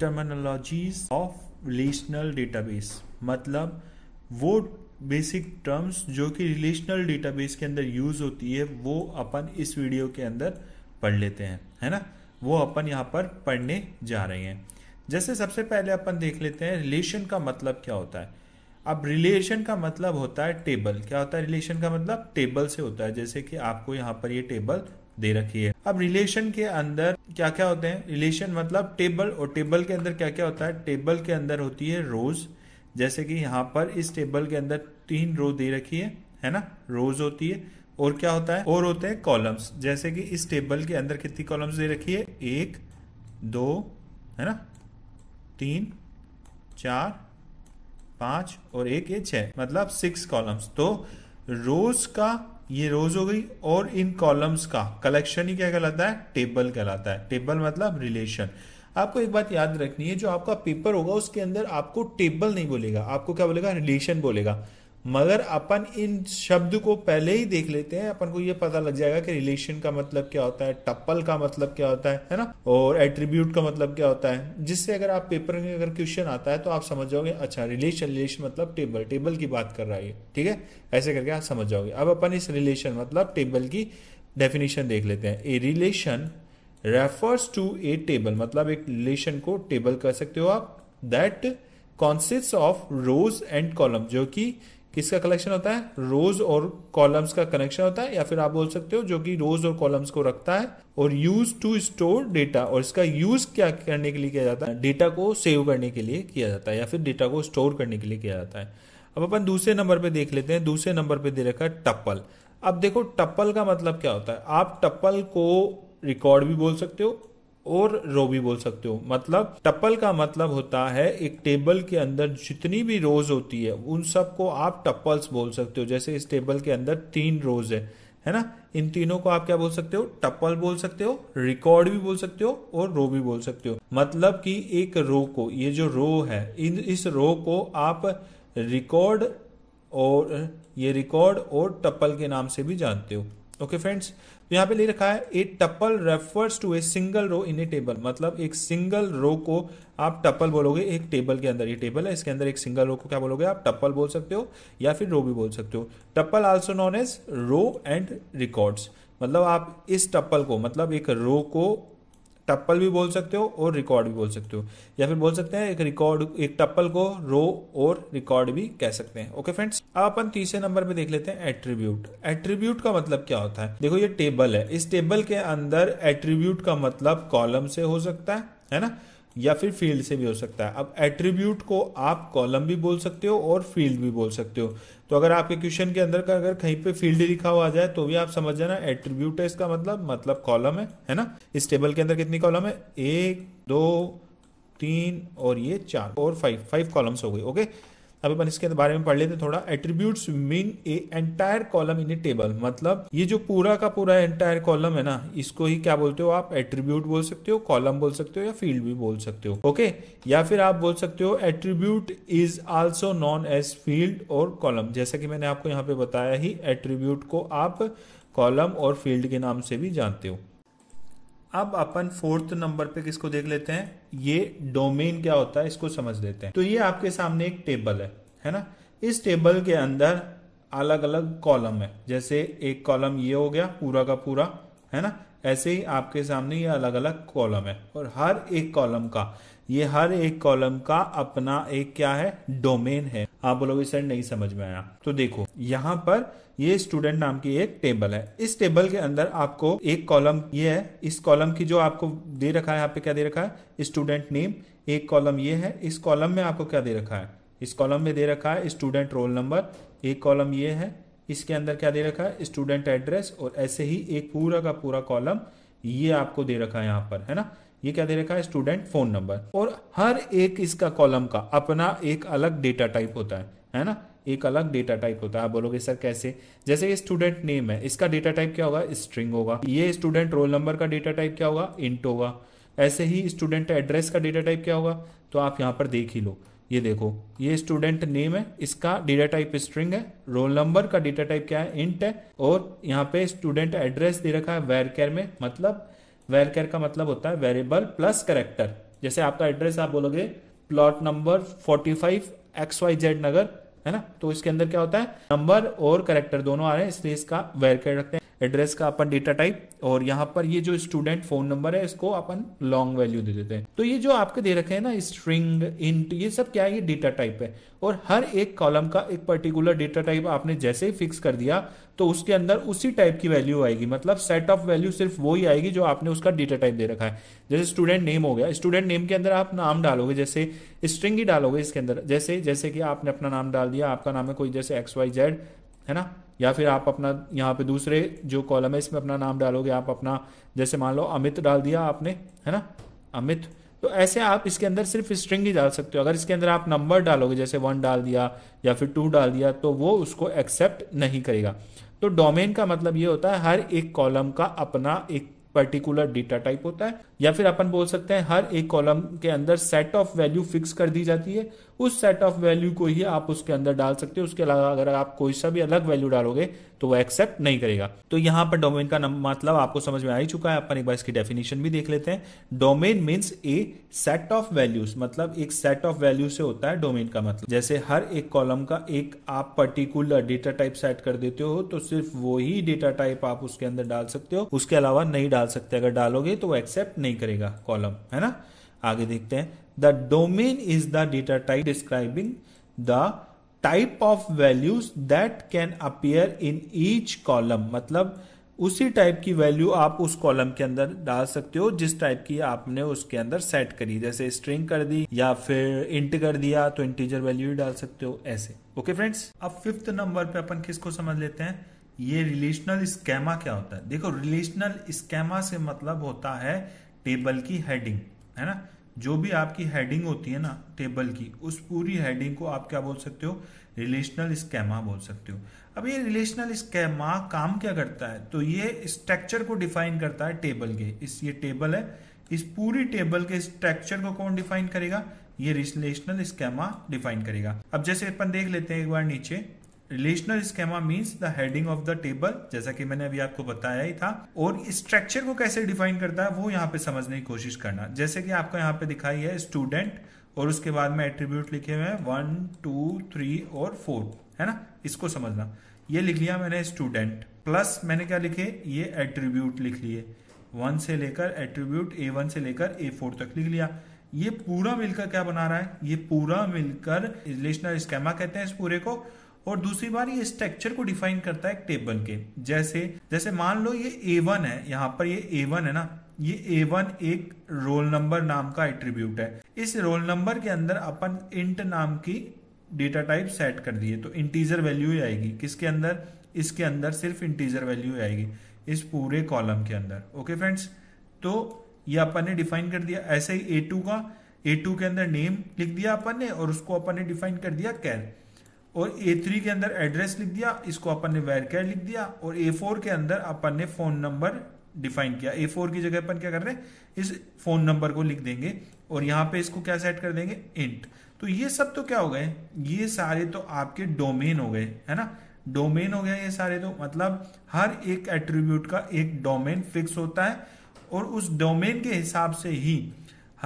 terminologies of relational database मतलब वो basic terms जो कि रिलेशनल डेटाबेस के अंदर यूज होती है वो अपन इस वीडियो के अंदर पढ़ लेते हैं है ना वो अपन यहाँ पर पढ़ने जा रहे हैं जैसे सबसे पहले अपन देख लेते हैं रिलेशन का मतलब क्या होता है अब रिलेशन का मतलब होता है टेबल क्या होता है रिलेशन का मतलब टेबल से होता है जैसे कि आपको यहाँ पर ये टेबल दे रखी है अब रिलेशन के अंदर क्या क्या होते हैं रिलेशन मतलब टेबल और टेबल के अंदर क्या क्या होता है टेबल के अंदर होती है रोज जैसे कि यहाँ पर इस टेबल के अंदर तीन रो दे रखी है है ना रोज होती है और क्या होता है और होते हैं कॉलम्स जैसे कि इस टेबल के अंदर कितनी कॉलम्स दे रखी है एक दो है ना तीन चार पांच और एक ये छह मतलब सिक्स कॉलम्स तो रोज का ये रोज हो गई और इन कॉलम्स का कलेक्शन ही क्या कहलाता है टेबल कहलाता है टेबल मतलब रिलेशन आपको एक बात याद रखनी है जो आपका पेपर होगा उसके अंदर आपको टेबल नहीं बोलेगा आपको क्या बोलेगा रिलेशन बोलेगा मगर अपन इन शब्द को पहले ही देख लेते हैं अपन को ये पता लग जाएगा कि रिलेशन का मतलब क्या होता है टप्पल का मतलब क्या होता है है ना और एट्रीब्यूट का मतलब क्या होता है जिससे अगर आप पेपर में अगर क्वेश्चन आता है तो आप समझ जाओगे अच्छा रिलेशन रिलेशन मतलब टेबल टेबल की बात कर रहा है ठीक है ऐसे करके आप समझ जाओगे अब अपन इस रिलेशन मतलब टेबल की डेफिनेशन देख लेते हैं a relation refers to a table मतलब एक रिलेशन को टेबल कर सकते हो आप that consist of rows and column जो कि किसका कलेक्शन होता है रोज और कॉलम्स का कनेक्शन होता है या फिर आप बोल सकते हो जो कि रोज और कॉलम्स को रखता है और यूज टू स्टोर डेटा और इसका यूज क्या करने के लिए किया जाता है डेटा को सेव करने के लिए किया जाता है या फिर डेटा को स्टोर करने के लिए किया जाता है अब अपन दूसरे नंबर पे देख लेते हैं दूसरे नंबर पे दे रखा है टप्पल अब देखो टप्पल का मतलब क्या होता है आप टप्पल को रिकॉर्ड भी बोल सकते हो और रो भी बोल सकते हो मतलब टप्पल का मतलब होता है एक टेबल के अंदर जितनी भी रोज होती है उन सबको आप टपल्स बोल सकते हो जैसे इस टेबल के अंदर तीन रोज है है ना इन तीनों को आप क्या बोल सकते हो टप्पल बोल सकते हो रिकॉर्ड भी बोल सकते हो और रो भी बोल सकते हो मतलब कि एक रो को ये जो रो है इन इस रो को आप रिकॉर्ड और ये रिकॉर्ड और टप्पल के नाम से भी जानते हो ओके okay, फ्रेंड्स तो यहाँ पे ले रखा है a tuple refers to a single row in a table मतलब एक सिंगल रो को आप टपल बोलोगे एक टेबल के अंदर ये टेबल है इसके अंदर एक सिंगल रो को क्या बोलोगे आप टपल बोल सकते हो या फिर रो भी बोल सकते हो tuple also known as row and records मतलब आप इस टप्पल को मतलब एक रो को टप्पल भी बोल सकते हो और रिकॉर्ड भी बोल सकते हो या फिर बोल सकते हैं एक रिकॉर्ड एक टप्पल को रो और रिकॉर्ड भी कह सकते हैं ओके फ्रेंड्स अब अपन तीसरे नंबर पे देख लेते हैं एट्रीब्यूट एट्रीब्यूट का मतलब क्या होता है देखो ये टेबल है इस टेबल के अंदर एट्रीब्यूट का मतलब कॉलम से हो सकता है है ना या फिर फील्ड से भी हो सकता है अब एट्रीब्यूट को आप कॉलम भी बोल सकते हो और फील्ड भी बोल सकते हो तो अगर आपके क्वेश्चन के अंदर का अगर कहीं पे फील्ड लिखा हुआ आ जाए तो भी आप समझ जाना एट्रीब्यूट है इसका मतलब मतलब कॉलम है है ना इस टेबल के अंदर कितनी कॉलम है एक दो तीन और ये चार और फाइव फाइव कॉलम्स हो गई ओके अब अपन इसके बारे में पढ़ लेते थोड़ा attribute mean a entire column in a table मतलब ये जो पूरा का पूरा एंटायर कॉलम है ना इसको ही क्या बोलते हो आप एट्रीब्यूट बोल सकते हो कॉलम बोल सकते हो या फील्ड भी बोल सकते हो ओके या फिर आप बोल सकते हो attribute is also known as field और कॉलम जैसा कि मैंने आपको यहाँ पे बताया ही एट्रीब्यूट को आप कॉलम और फील्ड के नाम से भी जानते हो अब अपन फोर्थ नंबर पे किसको देख लेते हैं ये डोमेन क्या होता है इसको समझ लेते हैं तो ये आपके सामने एक टेबल है है ना इस टेबल के अंदर अलग अलग कॉलम है जैसे एक कॉलम ये हो गया पूरा का पूरा है ना ऐसे ही आपके सामने ये अलग अलग कॉलम है और हर एक कॉलम का ये हर एक कॉलम का अपना एक क्या है डोमेन है आप बोलोगे सर नहीं समझ में आया तो देखो यहाँ पर ये स्टूडेंट नाम की एक टेबल है इस टेबल के अंदर आपको एक कॉलम ये है इस कॉलम की जो आपको दे रखा है यहाँ पे क्या दे रखा है स्टूडेंट नेम एक कॉलम ये है इस कॉलम में आपको क्या दे रखा है इस कॉलम में दे रखा है स्टूडेंट रोल नंबर एक कॉलम ये है इसके अंदर क्या दे रखा है स्टूडेंट एड्रेस और ऐसे ही एक पूरा का पूरा कॉलम ये आपको दे रखा है यहाँ पर है ना ये क्या दे रखा है स्टूडेंट फोन नंबर और हर एक इसका कॉलम का अपना एक अलग डेटा टाइप होता है है ना एक अलग डेटा टाइप होता है आप बोलोगे सर कैसे जैसे ये स्टूडेंट नेम है इसका डेटा टाइप क्या होगा स्ट्रिंग होगा ये स्टूडेंट रोल नंबर का डेटा टाइप क्या होगा इंट होगा ऐसे ही स्टूडेंट एड्रेस का डेटा टाइप क्या होगा तो आप यहाँ पर देख ही लो ये देखो ये स्टूडेंट नेम है इसका डेटा टाइप स्ट्रिंग है रोल नंबर का डेटा टाइप क्या है इंट है और यहाँ पे स्टूडेंट एड्रेस दे रखा है वेर केयर में मतलब वेरकेर का मतलब होता है वेरिएबल प्लस करेक्टर जैसे आपका एड्रेस आप बोलोगे plot number forty five X Y Z नगर है ना तो इसके अंदर क्या होता है नंबर और करेक्टर दोनों आ रहे हैं इसलिए इसका वेरकेर रखते हैं एड्रेस का अपन डेटा टाइप और यहाँ पर ये जो स्टूडेंट फोन नंबर है इसको अपन लॉन्ग वैल्यू दे देते हैं तो ये जो आपके दे रखे हैं ना स्ट्रिंग इंट ये सब क्या है ये डेटा टाइप है और हर एक कॉलम का एक पर्टिकुलर डेटा टाइप आपने जैसे ही फिक्स कर दिया तो उसके अंदर उसी टाइप की वैल्यू आएगी मतलब सेट ऑफ वैल्यू सिर्फ वही आएगी जो आपने उसका डेटा टाइप दे रखा है जैसे स्टूडेंट नेम हो गया स्टूडेंट नेम के अंदर आप नाम डालोगे जैसे स्ट्रिंग ही डालोगे इसके अंदर जैसे जैसे कि आपने अपना नाम डाल दिया आपका नाम है कोई जैसे एक्स वाई जेड है ना या फिर आप अपना यहाँ पे दूसरे जो कॉलम है इसमें अपना नाम डालोगे आप अपना जैसे मान लो अमित डाल दिया आपने है ना अमित तो ऐसे आप इसके अंदर सिर्फ स्ट्रिंग ही डाल सकते हो अगर इसके अंदर आप नंबर डालोगे जैसे वन डाल दिया या फिर टू डाल दिया तो वो उसको एक्सेप्ट नहीं करेगा तो डोमेन का मतलब ये होता है हर एक कॉलम का अपना एक पर्टिकुलर डेटा टाइप होता है या फिर अपन बोल सकते हैं हर एक कॉलम के अंदर सेट ऑफ वैल्यू फिक्स कर दी जाती है उस सेट ऑफ वैल्यू को ही आप उसके अंदर डाल सकते हो उसके अलावा अगर आप कोई सा भी अलग वैल्यू डालोगे तो वो एक्सेप्ट नहीं करेगा तो यहाँ पर डोमेन का मतलब आपको समझ में आ ही चुका है अपन एक बार इसकी डेफिनेशन भी देख लेते हैं domain means a set of values मतलब एक सेट ऑफ वैल्यू से होता है डोमेन का मतलब जैसे हर एक कॉलम का एक आप पर्टिकुलर डेटा टाइप सेट कर देते हो तो सिर्फ वो ही डेटा टाइप आप उसके अंदर डाल सकते हो उसके अलावा नहीं डाल सकते अगर डालोगे तो वो एक्सेप्ट नहीं करेगा कॉलम है ना आगे देखते हैं The domain is the data type describing the type of values that can appear in each column मतलब उसी टाइप की वैल्यू आप उस कॉलम के अंदर डाल सकते हो जिस टाइप की आपने उसके अंदर सेट करी जैसे स्ट्रिंग कर दी या फिर इंट कर दिया तो इंटीजर वैल्यू डाल सकते हो ऐसे ओके फ्रेंड्स अब फिफ्थ नंबर पे अपन किसको समझ लेते हैं ये रिलेशनल स्कैमा क्या होता है देखो रिलेशनल स्कैमा से मतलब होता है टेबल की हेडिंग है ना जो भी आपकी हेडिंग होती है ना टेबल की उस पूरी हेडिंग को आप क्या बोल सकते हो रिलेशनल स्कैमा बोल सकते हो अब ये रिलेशनल स्कैमा काम क्या करता है तो ये स्ट्रक्चर को डिफाइन करता है टेबल के इस ये टेबल है इस पूरी टेबल के स्ट्रक्चर को कौन डिफाइन करेगा ये रिलेशनल स्कैमा डिफाइन करेगा अब जैसे अपन देख लेते हैं एक बार नीचे relational schema means the heading of the table जैसा कि मैंने अभी आपको बताया ही था और स्ट्रक्चर को कैसे डिफाइन करता है वो यहाँ पे समझने की कोशिश करना जैसे कि आपको यहाँ पे दिखाई है स्टूडेंट और उसके बाद में एट्रीब्यूट लिखे हुए हैं वन टू थ्री और फोर है ना इसको समझना ये लिख लिया मैंने स्टूडेंट प्लस मैंने क्या लिखे ये एट्रीब्यूट लिख लिए वन से लेकर एट्रीब्यूट ए वन से लेकर ए फोर तक लिख लिया ये पूरा मिलकर क्या बना रहा है ये पूरा मिलकर रिलेशनल स्केमा कहते हैं इस पूरे को और दूसरी बार ये स्ट्रक्चर को डिफाइन करता है एक टेबल के जैसे जैसे मान लो ये ए वन है यहाँ पर ये ए वन है ना ये ए वन एक रोल नंबर नाम का एट्रीब्यूट है इस रोल नंबर के अंदर अपन इंट नाम की डेटा टाइप सेट कर दिए तो इंटीजर वैल्यू ही आएगी किसके अंदर इसके अंदर सिर्फ इंटीजर वैल्यू आएगी इस पूरे कॉलम के अंदर ओके फ्रेंड्स तो ये अपन ने डिफाइन कर दिया ऐसे ही ए टू का ए टू के अंदर नेम लिख दिया अपन ने और उसको अपन ने डिफाइन कर दिया कैर और ए थ्री के अंदर एड्रेस लिख दिया इसको अपन ने कैड लिख दिया और ए फोर के अंदर अपन ने फोन नंबर डिफाइन किया ए फोर की जगह अपन क्या कर रहे हैं इस फोन नंबर को लिख देंगे और यहाँ पे इसको क्या सेट कर देंगे इंट तो ये सब तो क्या हो गए ये सारे तो आपके डोमेन हो गए है ना डोमेन हो गए ये सारे तो मतलब हर एक एट्रीब्यूट का एक डोमेन फिक्स होता है और उस डोमेन के हिसाब से ही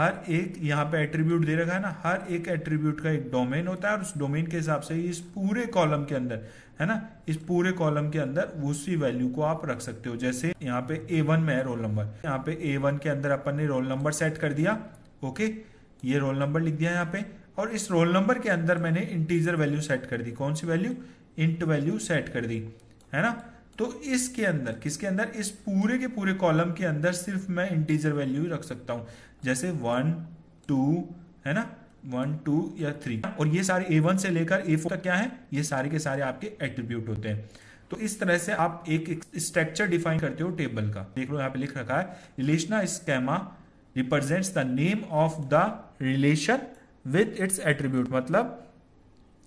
हर एक यहाँ पे एट्रीब्यूट दे रखा है ना हर एक एट्रीब्यूट का एक डोमेन होता है और उस डोमेन के हिसाब से इस पूरे कॉलम के अंदर है ना इस पूरे कॉलम के अंदर उसी वैल्यू को आप रख सकते हो जैसे यहाँ पे ए वन में है रोल नंबर यहाँ पे ए वन के अंदर अपन ने रोल नंबर सेट कर दिया ओके ये रोल नंबर लिख दिया यहाँ पे और इस रोल नंबर के अंदर मैंने इंटीजर वैल्यू सेट कर दी कौन सी वैल्यू इंट वैल्यू सेट कर दी है ना तो इसके अंदर किसके अंदर इस पूरे के पूरे कॉलम के अंदर सिर्फ मैं इंटीजर वैल्यू रख सकता हूं जैसे वन टू है ना वन टू या थ्री और ये सारे ए वन से लेकर ए फोर तक क्या है ये सारे के सारे आपके एट्रीब्यूट होते हैं तो इस तरह से आप एक स्ट्रक्चर डिफाइन करते हो टेबल का देख लो यहाँ पे लिख रखा है relational schema represents the name of the relation with its attribute मतलब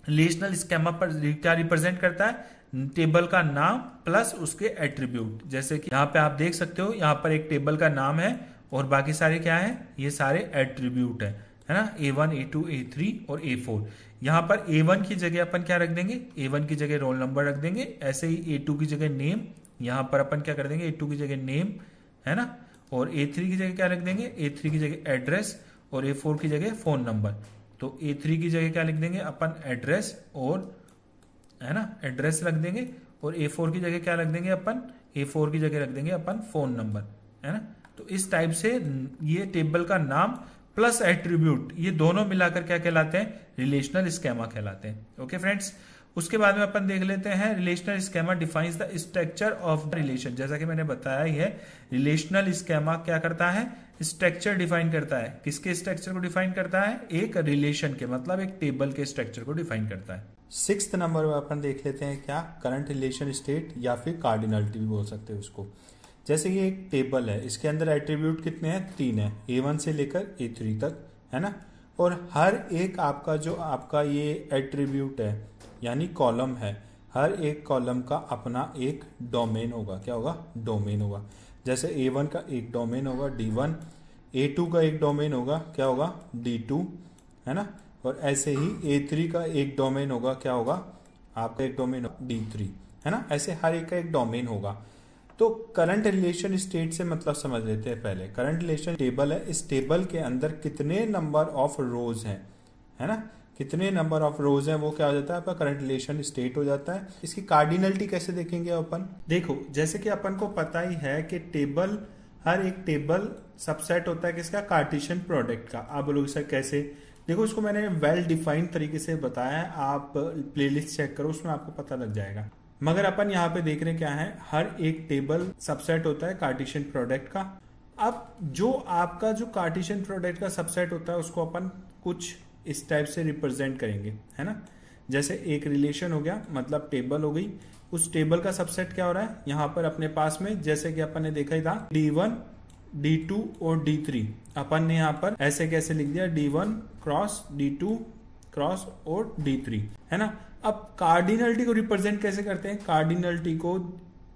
रिलेशनल स्केमा पर क्या रिप्रेजेंट करता है टेबल का नाम प्लस उसके एट्रीब्यूट जैसे कि यहाँ पे आप देख सकते हो यहाँ पर एक टेबल का नाम है और बाकी सारे क्या है ये सारे एट्रीब्यूट है है ना A one A two A three और ए फोर यहाँ पर ए वन की जगह अपन क्या रख देंगे ए वन की जगह रोल नंबर रख देंगे ऐसे ही ए टू की जगह नेम यहाँ पर अपन क्या कर देंगे ए टू की जगह नेम है ना और ए थ्री की जगह क्या रख देंगे ए थ्री की जगह एड्रेस और ए फोर की जगह फोन नंबर तो ए थ्री की जगह क्या लिख देंगे अपन एड्रेस और है ना एड्रेस रख देंगे और ए फोर की जगह क्या रख देंगे अपन ए फोर की जगह रख देंगे अपन फोन नंबर है ना तो इस टाइप से ये टेबल का नाम प्लस एट्रीब्यूट ये दोनों मिलाकर क्या कहलाते हैं रिलेशनल स्कैमा कहलाते हैं ओके फ्रेंड्स उसके बाद में अपन देख लेते हैं relational schema defines the structure of the relation जैसा कि मैंने बताया ही है रिलेशनल स्कैमा क्या करता है स्ट्रक्चर डिफाइन करता है किसके स्ट्रक्चर को डिफाइन करता है एक रिलेशन के मतलब एक टेबल के स्ट्रक्चर को डिफाइन करता है सिक्स नंबर पर अपन देख लेते हैं क्या करंट रिलेशन स्टेट या फिर कार्डिनलिटी भी बोल सकते हैं उसको जैसे ये एक टेबल है इसके अंदर एट्रीब्यूट कितने हैं तीन है ए वन से लेकर ए थ्री तक है ना और हर एक आपका जो आपका ये एट्रीब्यूट है यानी कॉलम है हर एक कॉलम का अपना एक डोमेन होगा क्या होगा डोमेन होगा जैसे ए वन का एक डोमेन होगा डी वन ए टू का एक डोमेन होगा क्या होगा डी टू है ना और ऐसे ही ए थ्री का एक डोमेन होगा क्या होगा आपका एक डोमेन डी थ्री है ना ऐसे हर एक का एक डोमेन होगा तो करंट रिलेशन स्टेट से मतलब समझ लेते हैं पहले करंट रिलेशन टेबल है इस टेबल के अंदर कितने नंबर ऑफ रोज हैं है ना कितने नंबर ऑफ रोज हैं वो क्या हो जाता है आपका करंट रिलेशन स्टेट हो जाता है इसकी कार्डिनलिटी कैसे देखेंगे अपन देखो जैसे कि अपन को पता ही है कि टेबल हर एक टेबल सबसेट होता है किसका कार्टिशन प्रोडक्ट का आप बोलोगे सर कैसे देखो इसको मैंने वेल डिफाइंड तरीके से बताया है आप प्लेलिस्ट चेक करो उसमें आपको पता लग जाएगा मगर अपन यहाँ पे देख रहे क्या है हर एक टेबल सबसेट होता है कार्टिशन प्रोडक्ट का अब जो आपका जो कार्टिशन प्रोडक्ट का सबसेट होता है उसको अपन कुछ इस टाइप से रिप्रेजेंट करेंगे है ना जैसे एक रिलेशन हो गया मतलब टेबल हो गई उस टेबल का सबसेट क्या हो रहा है यहाँ पर अपने पास में जैसे कि अपन ने देखा ही था डी वन D2 और D3 अपन ने यहाँ पर ऐसे कैसे लिख दिया D1 क्रॉस टू क्रॉस और D3 है ना अब कार्डिनलिटी को रिप्रेजेंट कैसे करते हैं कार्डिनलिटी को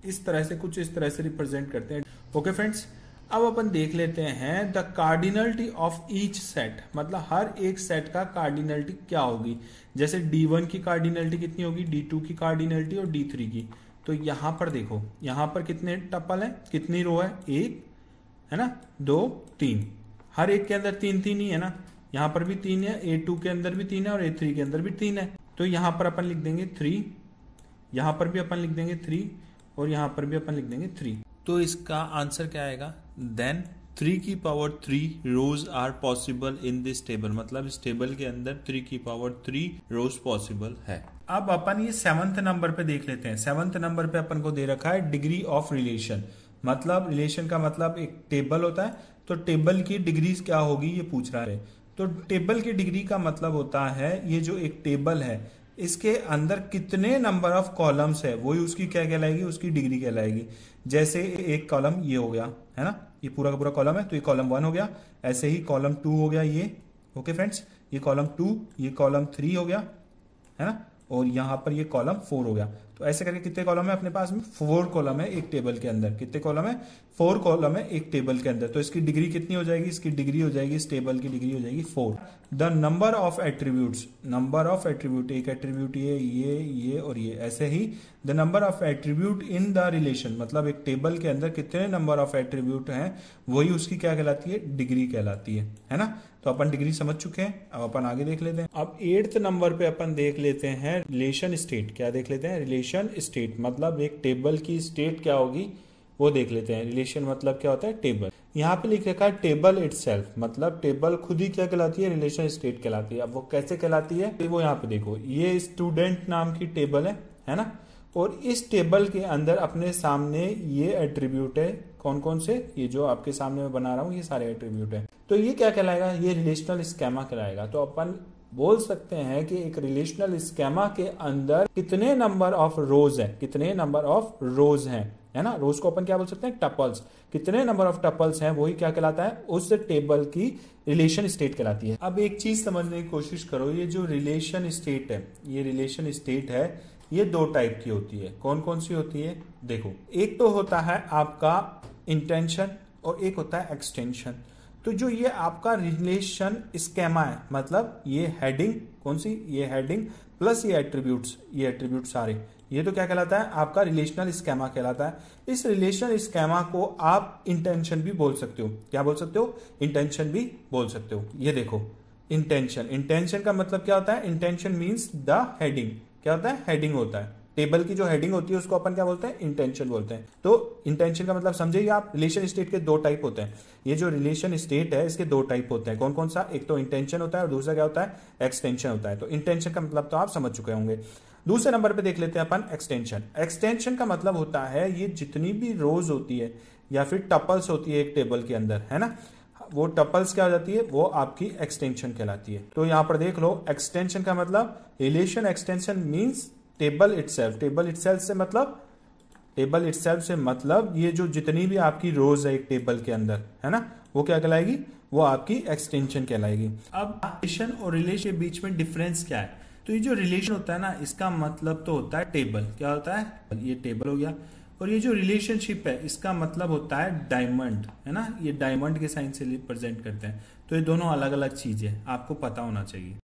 इस तरह से कुछ इस तरह से रिप्रेजेंट करते हैं ओके फ्रेंड्स अब अपन देख लेते हैं the cardinality of each set मतलब हर एक सेट का कार्डिनलिटी क्या होगी जैसे D1 की कार्डिनलिटी कितनी होगी D2 की कार्डिनलिटी और D3 की तो यहां पर देखो यहां पर कितने टपल है कितनी रो है एक है ना दो तीन हर एक के अंदर तीन तीन ही है ना यहाँ पर भी तीन है ए टू के अंदर भी तीन है और ए थ्री के अंदर भी तीन है तो यहाँ पर अपन लिख देंगे थ्री यहाँ पर भी अपन लिख देंगे थ्री और यहाँ पर भी अपन लिख देंगे थ्री तो इसका आंसर क्या आएगा देन थ्री की power three rows are possible in this table मतलब इस टेबल के अंदर थ्री की पावर थ्री रोज पॉसिबल है अब अपन ये सेवंथ नंबर पे देख लेते हैं सेवंथ नंबर पे अपन को दे रखा है डिग्री ऑफ रिलेशन मतलब रिलेशन का मतलब एक टेबल होता है तो टेबल की डिग्रीज क्या होगी ये पूछ रहा है तो टेबल की डिग्री का मतलब होता है ये जो एक टेबल है इसके अंदर कितने नंबर ऑफ कॉलम्स है वही उसकी क्या कहलाएगी उसकी डिग्री कहलाएगी जैसे एक कॉलम ये हो गया है ना ये पूरा का पूरा कॉलम है तो ये कॉलम वन हो गया ऐसे ही कॉलम टू हो गया ये ओके फ्रेंड्स ये कॉलम टू ये कॉलम थ्री हो गया है ना और यहां पर ये कॉलम फोर हो गया तो ऐसे करके कितने कॉलम है अपने पास में फोर कॉलम है एक टेबल के अंदर कितने कॉलम है फोर कॉलम है एक टेबल के अंदर तो इसकी डिग्री कितनी हो जाएगी इसकी डिग्री हो जाएगी इस टेबल की डिग्री हो जाएगी four the number of attribute number of attribute एक एट्रीब्यूट ये ये ये और ये ऐसे ही the number of attribute in the relation मतलब एक टेबल के अंदर कितने नंबर ऑफ एट्रीब्यूट हैं वही उसकी क्या कहलाती है डिग्री कहलाती है है ना तो अपन डिग्री समझ चुके हैं अब अपन आगे देख लेते हैं अब एट्थ नंबर पे अपन देख लेते हैं रिलेशन स्टेट क्या देख लेते हैं रिलेशन रिलेशन स्टेट मतलब एक टेबल की स्टेट क्या होगी वो देख लेते हैं रिलेशन मतलब क्या होता है टेबल यहाँ पे लिख रखा है टेबल इट मतलब टेबल खुद ही क्या कहलाती है रिलेशन स्टेट कहलाती है अब वो कैसे कहलाती है वो यहाँ पे देखो ये स्टूडेंट नाम की टेबल है है ना और इस टेबल के अंदर अपने सामने ये एट्रीब्यूट है कौन कौन से ये जो आपके सामने मैं बना रहा हूँ ये सारे एट्रीब्यूट है तो ये क्या कहलाएगा ये रिलेशनल स्कैमा कहलाएगा तो अपन बोल सकते हैं कि एक रिलेशनल स्केमा के अंदर कितने नंबर ऑफ रोज हैं कितने नंबर ऑफ रोज हैं है ना रोज को अपन क्या बोल सकते हैं टपल्स कितने नंबर ऑफ टपल्स हैं वही क्या कहलाता है उस टेबल की रिलेशन स्टेट कहलाती है अब एक चीज समझने की कोशिश करो ये जो रिलेशन स्टेट है ये रिलेशन स्टेट है ये दो टाइप की होती है कौन कौन सी होती है देखो एक तो होता है आपका इंटेंशन और एक होता है एक्सटेंशन तो जो ये आपका रिलेशन स्केमा है मतलब ये हेडिंग कौन सी ये हेडिंग प्लस ये एट्रीब्यूट्स ये एट्रीब्यूट सारे ये तो क्या कहलाता है आपका रिलेशनल स्कैमा कहलाता है इस रिलेशनल स्कैमा को आप इंटेंशन भी बोल सकते हो क्या बोल सकते हो इंटेंशन भी बोल सकते हो ये देखो इंटेंशन इंटेंशन का मतलब क्या होता है इंटेंशन मीन्स द हेडिंग क्या होता है हेडिंग होता है टेबल की जो हेडिंग होती है उसको अपन क्या बोलते हैं इंटेंशन बोलते हैं तो इंटेंशन का मतलब समझिए आप रिलेशन स्टेट के दो टाइप होते हैं ये जो रिलेशन स्टेट है इसके दो टाइप होते हैं कौन कौन सा एक तो इंटेंशन होता है और दूसरा क्या होता है एक्सटेंशन होता है तो इंटेंशन का मतलब तो आप समझ चुके होंगे दूसरे नंबर पे देख लेते हैं अपन एक्सटेंशन एक्सटेंशन का मतलब होता है ये जितनी भी रोज होती है या फिर टपल्स होती है एक टेबल के अंदर है ना वो टपल्स क्या हो जाती है वो आपकी एक्सटेंशन कहलाती है तो यहां पर देख लो एक्सटेंशन का मतलब relation extension means table itself table itself से मतलब टेबल इटसेल्फ से मतलब ये जो जितनी भी आपकी रोज है एक टेबल के अंदर है ना वो क्या कहलाएगी वो आपकी एक्सटेंशन कहलाएगी अब रिलेशन और रिलेशन के बीच में डिफरेंस क्या है तो ये जो रिलेशन होता है ना इसका मतलब तो होता है टेबल क्या होता है ये टेबल हो गया और ये जो रिलेशनशिप है इसका मतलब होता है डायमंड है ना ये डायमंड के साइन से रिप्रेजेंट करते हैं तो ये दोनों अलग अलग चीजें आपको पता होना चाहिए